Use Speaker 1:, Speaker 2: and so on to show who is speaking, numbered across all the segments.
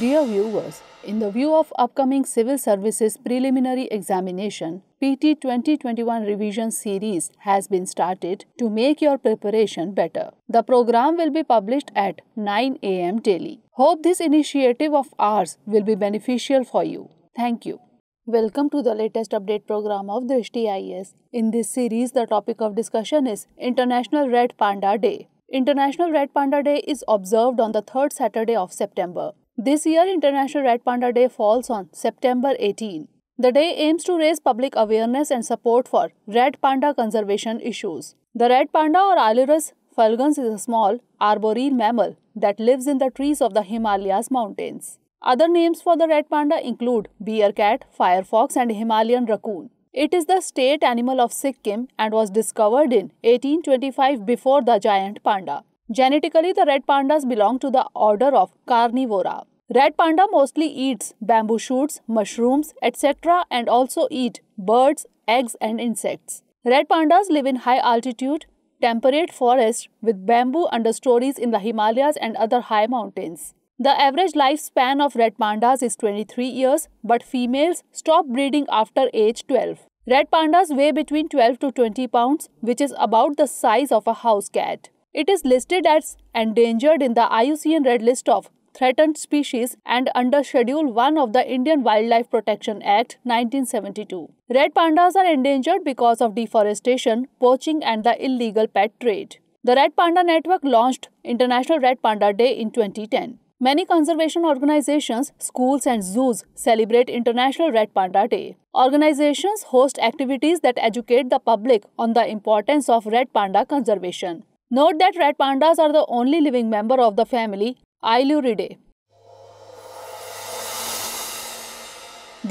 Speaker 1: Dear viewers, in the view of upcoming Civil Services Preliminary Examination, PT 2021 revision series has been started to make your preparation better. The program will be published at 9 am daily. Hope this initiative of ours will be beneficial for you. Thank you. Welcome to the latest update program of Drishti IS. In this series, the topic of discussion is International Red Panda Day. International Red Panda Day is observed on the third Saturday of September. This year, International Red Panda Day falls on September 18. The day aims to raise public awareness and support for red panda conservation issues. The red panda or Ailurus fulgens is a small arboreal mammal that lives in the trees of the Himalayas mountains. Other names for the red panda include bear cat, fire fox, and Himalayan raccoon. It is the state animal of Sikkim and was discovered in 1825 before the giant panda. Genetically, the red pandas belong to the order of Carnivora. Red panda mostly eats bamboo shoots, mushrooms, etc., and also eat birds, eggs, and insects. Red pandas live in high altitude, temperate forests with bamboo understories in the Himalayas and other high mountains. The average lifespan of red pandas is 23 years, but females stop breeding after age 12. Red pandas weigh between 12 to 20 pounds, which is about the size of a house cat. It is listed as endangered in the IUCN Red List of Threatened Species and under Schedule 1 of the Indian Wildlife Protection Act 1972. Red pandas are endangered because of deforestation, poaching, and the illegal pet trade. The Red Panda Network launched International Red Panda Day in 2010. Many conservation organizations, schools, and zoos celebrate International Red Panda Day. Organizations host activities that educate the public on the importance of red panda conservation. Note that red pandas are the only living member of the family Ailuridae.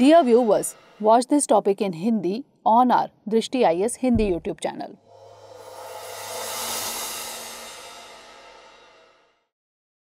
Speaker 1: Dear viewers, watch this topic in Hindi on our Drishti IS Hindi YouTube channel.